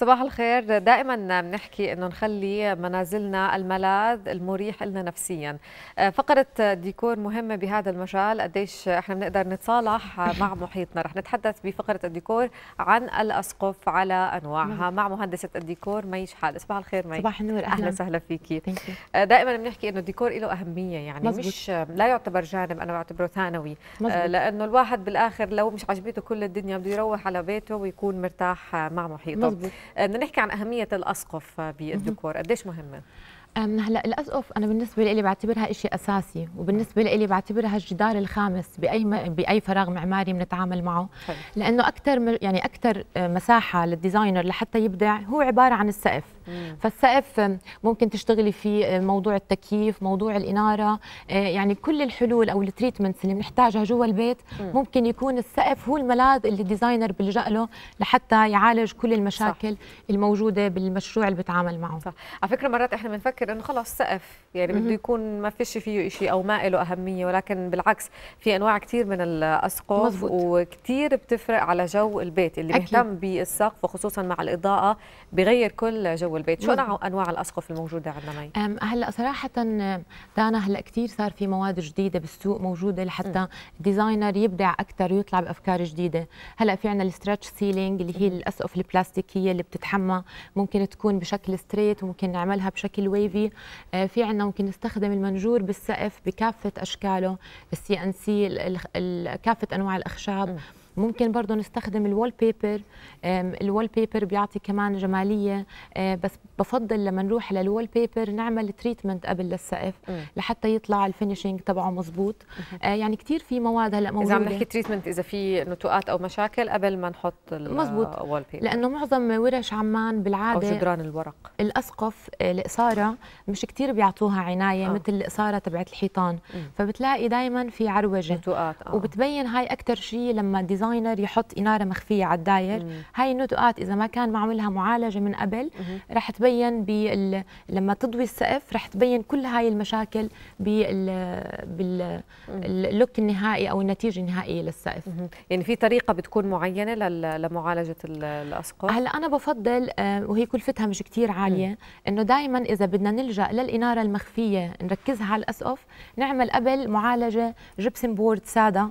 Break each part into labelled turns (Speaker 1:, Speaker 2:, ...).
Speaker 1: صباح الخير دائما بنحكي انه نخلي منازلنا الملاذ المريح لنا نفسيا آه، فقره الديكور مهمه بهذا المجال قديش احنا بنقدر نتصالح مع محيطنا رح نتحدث بفقره الديكور عن الاسقف على انواعها مع مهندسه الديكور ميش حال صباح الخير مي صباح النور اهلا اهلا وسهلا فيكي آه، دائما بنحكي انه الديكور له اهميه يعني مزبوط. مش آه، لا يعتبر جانب انا بعتبره ثانوي لانه الواحد بالاخر لو مش عجبته كل الدنيا بده يروح على بيته ويكون مرتاح مع محيطه مزبوط. آه، بدنا نحكي عن اهميه الاسقف آه، بالديكور قديش مهمه هلا الاسقف انا
Speaker 2: بالنسبه لي بعتبرها شيء اساسي وبالنسبه لي بعتبرها الجدار الخامس باي م... باي فراغ معماري بنتعامل معه لانه اكثر يعني اكثر آه، مساحه للديزاينر لحتى يبدع هو عباره عن السقف فالسقف ممكن تشتغلي فيه موضوع التكييف موضوع الاناره آه، يعني كل الحلول او التريتمنتس اللي بنحتاجها جوا البيت ممكن يكون السقف هو الملاذ اللي الديزاينر بيلجا له لحتى يعالج كل المشاكل صح. الموجوده بالمشروع اللي بتعامل معه صح.
Speaker 1: على فكره مرات احنا بنفكر انه خلص سقف يعني بده يكون ما فيش فيه شيء او ما له اهميه ولكن بالعكس في انواع كثير من الاسقف وكثير بتفرق على جو البيت اللي بيهتم بالسقف وخصوصا مع الاضاءه بغير كل جو البيت شو نعم. انواع الاسقف الموجوده عندنا
Speaker 2: مي هلا صراحه دانا هلا كثير صار في مواد جديده بالسوق موجوده لحتى الديزاينر يبدع اكثر ويطلع بافكار جديده هلا في عندنا الستريتش سيلينج اللي هي الاسقف البلاستيكيه اللي بتتحمى ممكن تكون بشكل ستريت وممكن نعملها بشكل ويفي أه، في عندنا ممكن نستخدم المنجور بالسقف بكافه اشكاله السي ان سي كافه انواع الاخشاب م. ممكن برضه نستخدم الوول بيبر الوول بيبر بيعطي كمان جماليه آه، بس بفضل لما نروح للوول بيبر نعمل تريتمنت قبل للسقف لحتى يطلع الفينشينج تبعه مزبوط آه، يعني كثير في مواد هلا موجوده اذا عم نحكي
Speaker 1: تريتمنت اذا في نتوءات او مشاكل قبل ما نحط مزبوط وول بيبر لانه
Speaker 2: معظم ورش عمان بالعاده او جدران الورق الاسقف آه، القصاره مش كثير بيعطوها عنايه آه. مثل القصاره تبعت الحيطان مم. فبتلاقي دائما في عروجه نتوءات آه. وبتبين هاي اكثر شيء لما ديزاينر يحط اناره مخفيه على الداير هاي النتوءات اذا ما كان معملها معالجه من قبل رح تبين بال... لما تضوي السقف رح تبين كل هاي المشاكل بال باللوك النهائي او النتيجه النهائيه للسقف يعني في طريقه بتكون معينه لل... لمعالجه الاسقف هلا انا بفضل آه، وهي كلفتها مش كثير عاليه انه دائما اذا بدنا نلجا للاناره المخفيه نركزها على الاسقف نعمل قبل معالجه جبسن بورد ساده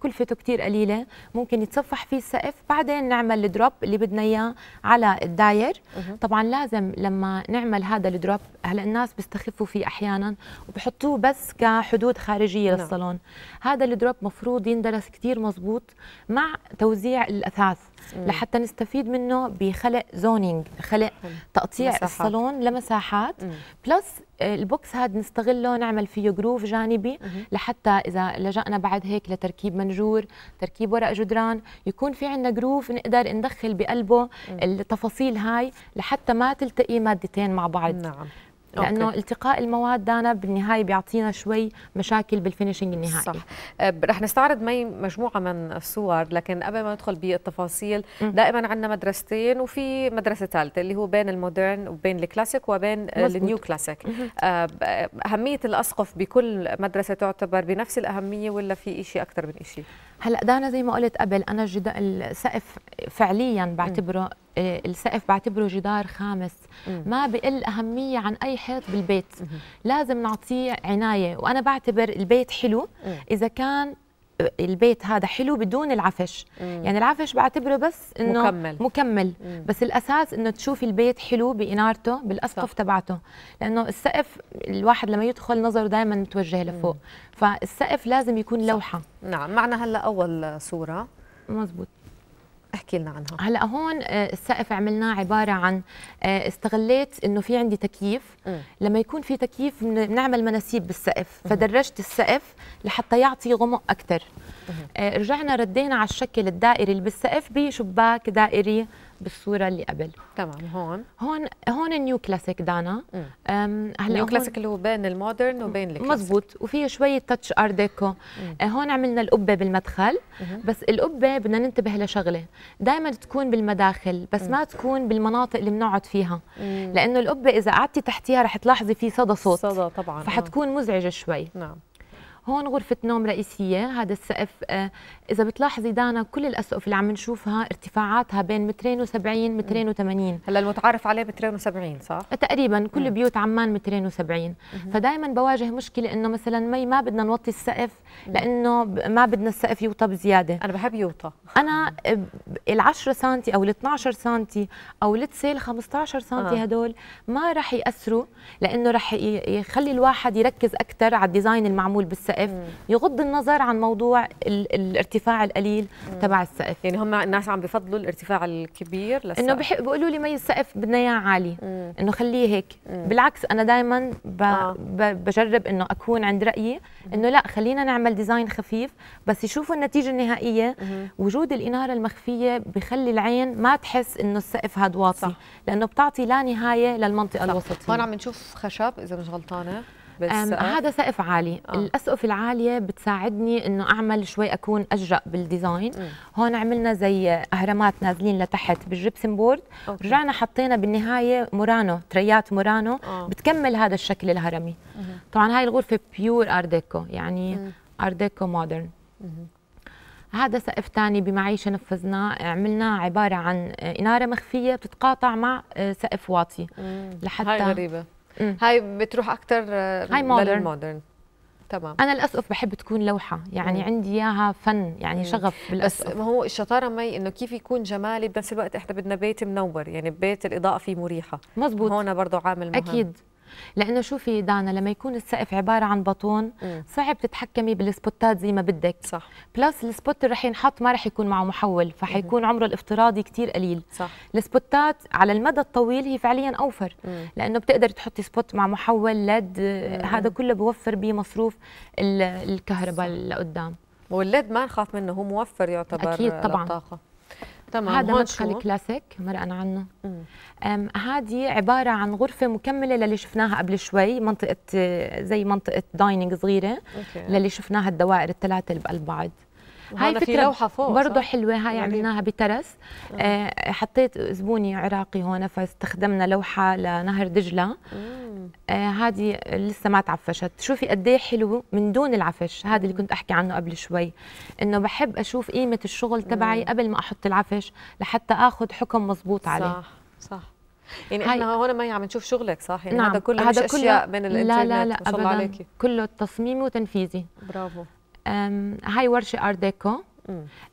Speaker 2: كلفته كتير قليله ممكن يتصفح فيه السقف بعدين نعمل الدروب اللي بدنا اياه على الداير طبعا لازم لما نعمل هذا الدروب هلا الناس بيستخفوا فيه احيانا وبحطوه بس كحدود خارجيه نعم. للصالون هذا الدروب مفروض يندرس كتير مزبوط مع توزيع الاثاث لحتى نستفيد منه بخلق زونينج خلق تقطيع الصالون لمساحات بلس آه، البوكس هذا نستغله نعمل فيه جروف جانبي لحتى اذا لجأنا بعد هيك لتركيب منجور تركيب ورق جدران يكون في عندنا جروف نقدر ندخل بقلبه التفاصيل هاي لحتى ما تلتقي مادتين مع بعض نعم لانه أوكي. التقاء المواد دانا
Speaker 1: بالنهايه بيعطينا شوي مشاكل بالفينشنج النهائي صح أه، رح نستعرض مي مجموعه من الصور لكن قبل ما ندخل بالتفاصيل دائما عندنا مدرستين وفي مدرسه ثالثه اللي هو بين المودرن وبين الكلاسيك وبين النيو كلاسيك أه، اهميه الاسقف بكل مدرسه تعتبر بنفس الاهميه ولا في شيء اكثر من شيء
Speaker 2: هلا دانا زي ما قلت قبل انا السقف فعليا بعتبره آه، السقف بعتبره جدار خامس ما بقل أهمية عن أي حيط بالبيت لازم نعطيه عناية وأنا بعتبر البيت حلو إذا كان آه، البيت هذا حلو بدون العفش مم. يعني العفش بعتبره بس انه مكمل, مكمل. بس الاساس انه تشوفي البيت حلو بانارته بالاسقف تبعته لانه السقف الواحد لما يدخل نظره دائما متوجه لفوق مم. فالسقف لازم يكون لوحه صح.
Speaker 1: نعم معنا هلا اول صوره
Speaker 2: مزبوط احكي لنا عنها هلا هون آه، السقف عملناه عباره عن آه، استغليت انه في عندي تكييف لما يكون في تكييف بنعمل مناسيب بالسقف فدرجت السقف لحتى يعطي غمق اكثر آه، رجعنا ردينا على الشكل الدائري اللي بالسقف بشباك دائري بالصوره اللي قبل تمام هون هون هون النيو كلاسيك دانا هلا النيو كلاسيك اللي هو بين المودرن وبين الكلاسيك مضبوط وفيه شويه تاتش ار ديكو هون عملنا القبه بالمدخل مم. بس القبه بدنا ننتبه لشغله دائما تكون بالمداخل بس مم. ما تكون بالمناطق اللي بنقعد فيها لانه القبه اذا قعدتي تحتيها رح تلاحظي في صدى صوت صدى طبعا فحتكون آه. مزعجه شوي نعم هون غرفه نوم رئيسيه هذا السقف آه، اذا بتلاحظي دانا كل الاسقف اللي عم نشوفها ارتفاعاتها بين مترين وسبعين مترين وثمانين هلا المتعارف عليه مترين وسبعين صح تقريبا كل مم. بيوت عمان مترين وسبعين فدائما بواجه مشكله انه مثلا مي ما بدنا نوطي السقف لانه ما بدنا السقف يوطى بزياده انا بحب يوطى انا ال10 سم او ال12 سم او لتس ال15 سم آه. هدول ما راح ياثروا لانه راح يخلي الواحد يركز اكثر على الديزاين المعمول بالسقف السقف يغض النظر عن موضوع الارتفاع
Speaker 1: القليل تبع السقف يعني هم الناس عم بفضلوا الارتفاع الكبير للسقف انه
Speaker 2: بيقولوا لي مي السقف بدنا اياه عالي انه خليه هيك مم. بالعكس انا دائما آه. بجرب انه اكون عند رايي انه لا خلينا نعمل ديزاين خفيف بس يشوفوا النتيجه النهائيه مم. وجود الاناره المخفيه بخلي العين ما تحس انه السقف هاد واطي صح. لانه بتعطي لا نهايه للمنطقه صح. الوسطيه هون عم
Speaker 1: نشوف خشب اذا مش غلطانه
Speaker 2: آه. هذا سقف عالي آه. الاسقف العاليه بتساعدني انه اعمل شوي اكون اجرأ بالديزاين مم. هون عملنا زي اهرامات نازلين لتحت بالجبسن بورد أوكي. رجعنا حطينا بالنهايه مورانو تريات مورانو آه. بتكمل هذا الشكل الهرمي مم. طبعا هاي الغرفه بيور ارديكو يعني ارديكو مودرن هذا سقف ثاني بمعيشه نفذناه عملناه عباره عن اناره مخفيه بتتقاطع مع آه، سقف واطي
Speaker 1: لحتى هاي غريبه هاي بتروح اكثر هاي مودرن آه، مودرن تمام انا الاسقف
Speaker 2: بحب تكون لوحه يعني مم. عندي اياها فن يعني مم. شغف
Speaker 1: بالاسقف بس ما هو الشطاره مي انه كيف يكون جمالي بنفس الوقت احنا بدنا بيت منور يعني بيت الاضاءه فيه مريحه مزبوط هون برضه عامل مهم اكيد
Speaker 2: لانه شوفي دانا لما يكون السقف عباره عن بطون صعب تتحكمي بالسبوتات زي ما بدك صح بلس السبوت اللي رح ينحط ما رح يكون معه محول فحيكون عمره الافتراضي كثير قليل صح السبوتات على المدى الطويل هي فعليا اوفر مم. لانه بتقدري تحطي سبوت مع محول لد هذا كله بوفر بمصروف الكهرباء لقدام
Speaker 1: والليد ما نخاف منه هو موفر يعتبر اكيد طبعا للطاقة. تمام هذا مدخل
Speaker 2: كلاسيك مرقنا عنه هذه عباره عن غرفه مكمله للي شفناها قبل شوي منطقه زي منطقه دايننج صغيره أوكي. للي شفناها الدوائر الثلاثه اللي بقلب بعض هاي فكره لوحه فوق برضه حلوه هاي يعني عملناها بترس آه. آه حطيت زبوني عراقي هون فاستخدمنا لوحه لنهر دجله هذه آه لسه ما تعفشت شوفي قد ايه حلو من دون العفش هذا اللي كنت احكي عنه قبل شوي انه بحب اشوف قيمه الشغل تبعي قبل ما احط العفش لحتى اخذ حكم مضبوط عليه صح
Speaker 1: صح يعني احنا هون ما عم نشوف شغلك صح يعني نعم هذا كله هذا مش كله اشياء من الانترنت لا لا لا ما شاء الله عليكي
Speaker 2: كله تصميمي وتنفيذي برافو هاي ورشه ار ديكو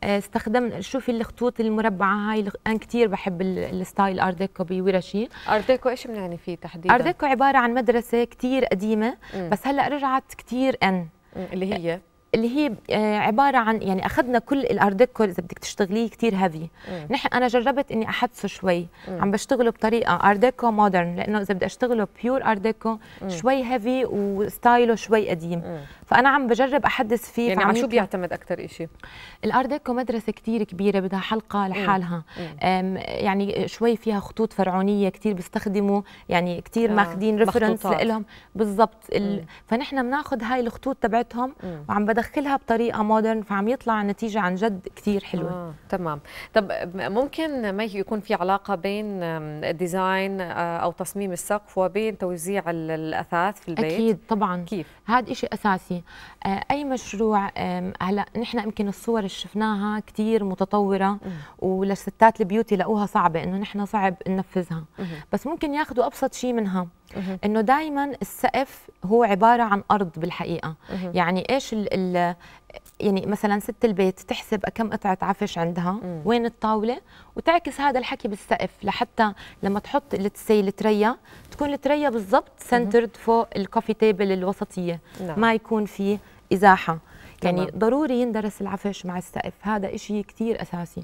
Speaker 2: استخدم شوفي الخطوط المربعه هاي انا كثير بحب الستايل ار ديكو
Speaker 1: بورشي ار ديكو ايش بنعني فيه تحديدا ار ديكو
Speaker 2: عباره عن مدرسه كثير قديمه بس هلا رجعت كثير ان اللي هي اللي هي آه، عباره عن يعني اخذنا كل الارت ديكو اذا بدك تشتغليه كثير هيفي نحن انا جربت اني احدثه شوي مم. عم بشتغله بطريقه ارت ديكو مودرن لانه اذا بدي اشتغله بيور ارت ديكو شوي هيفي وستايله شوي قديم مم. فانا عم بجرب احدث فيه يعني على شو بيعتمد اكثر شيء الارت ديكو مدرسه كثير كبيره بدها حلقه لحالها يعني شوي فيها خطوط فرعونيه كثير بيستخدموا يعني كثير آه. ماخذين ريفرنس لهم بالضبط فنحن بناخذ هاي الخطوط تبعتهم وعم بدخلها بطريقه مودرن فعم يطلع نتيجه عن
Speaker 1: جد كثير حلوه آه، تمام طب ممكن ما يكون في علاقه بين ديزاين آه، او تصميم السقف وبين توزيع الاثاث في البيت اكيد
Speaker 2: طبعا كيف هذا شيء اساسي آه، اي مشروع هلا نحن يمكن الصور اللي شفناها كثير متطوره ولستات وللستات البيوتي لقوها صعبه انه نحن صعب ننفذها بس ممكن ياخذوا ابسط شيء منها انه دائما السقف هو عباره عن ارض بالحقيقه يعني ايش ال ال يعني مثلا ست البيت تحسب كم قطعه عفش عندها وين الطاوله وتعكس هذا الحكي بالسقف لحتى لما تحط لتسي التريا تكون التريا بالضبط سنترد فوق الكوفي تيبل الوسطيه نعم. ما يكون في ازاحه يعني ضروري يندرس العفش مع السقف
Speaker 1: هذا إشي كتير أساسي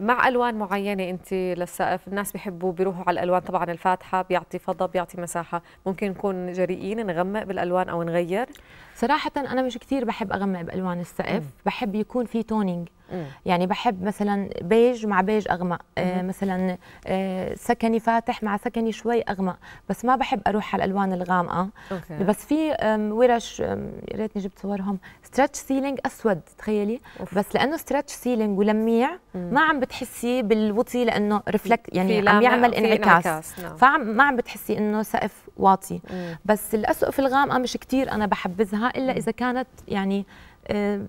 Speaker 1: مع ألوان معينة أنت للسقف الناس بيحبوا بيروحوا على الألوان طبعا الفاتحة بيعطي فضة بيعطي مساحة ممكن نكون جريئين نغمق بالألوان أو نغير صراحة
Speaker 2: أنا مش كتير بحب أغمق بألوان السقف بحب يكون في تونينج إيه. يعني بحب مثلا بيج مع بيج اغمق آه مثلا آه سكني فاتح مع سكني شوي اغمق بس ما بحب اروح على الالوان الغامقه أوكي. بس في ورش يا ريتني جبت صورهم ستريتش سيلينج اسود تخيلي أوف. بس لانه ستريتش سيلينج ولميع مم. ما عم بتحسي بالوطي لانه ريفلكت يعني عم يعمل انعكاس, انعكاس. نعم. فعم ما عم بتحسي انه سقف واطي مم. بس الاسقف الغامقه مش كثير انا بحبذها الا اذا كانت يعني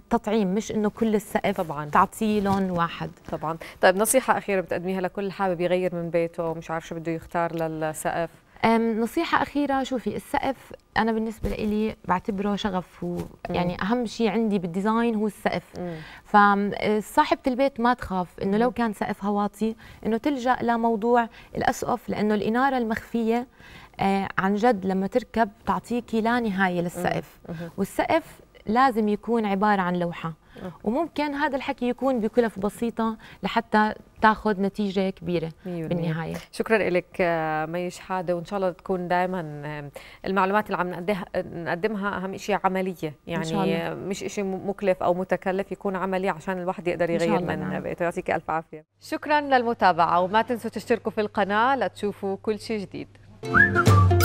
Speaker 2: تطعيم مش انه كل
Speaker 1: السقف طبعا تعطيه لون واحد طبعا طيب نصيحه اخيره بتقدميها لكل حابب يغير من بيته ومش عارف شو بده يختار للسقف نصيحة أخيرة شوفي
Speaker 2: السقف أنا بالنسبة لي بعتبره شغف يعني أهم شيء عندي بالديزاين هو السقف فصاحبة البيت ما تخاف إنه لو كان سقفها واطي إنه تلجأ لموضوع الأسقف لأنه الإنارة المخفية آه، عن جد لما تركب تعطيكي لا نهاية للسقف والسقف لازم يكون عباره عن لوحه وممكن هذا الحكي يكون بكلف بسيطه لحتى تاخذ نتيجه كبيره ميوني. بالنهايه
Speaker 1: شكرا لك آه، مي شحاده وان شاء الله تكون دائما آه، المعلومات اللي عم نقدمها اهم شيء عمليه يعني مش شيء مكلف او متكلف يكون عملي عشان الواحد يقدر يغير من نعم. بيته يعطيك الف عافيه شكرا للمتابعه وما تنسوا تشتركوا في القناه لتشوفوا كل شيء جديد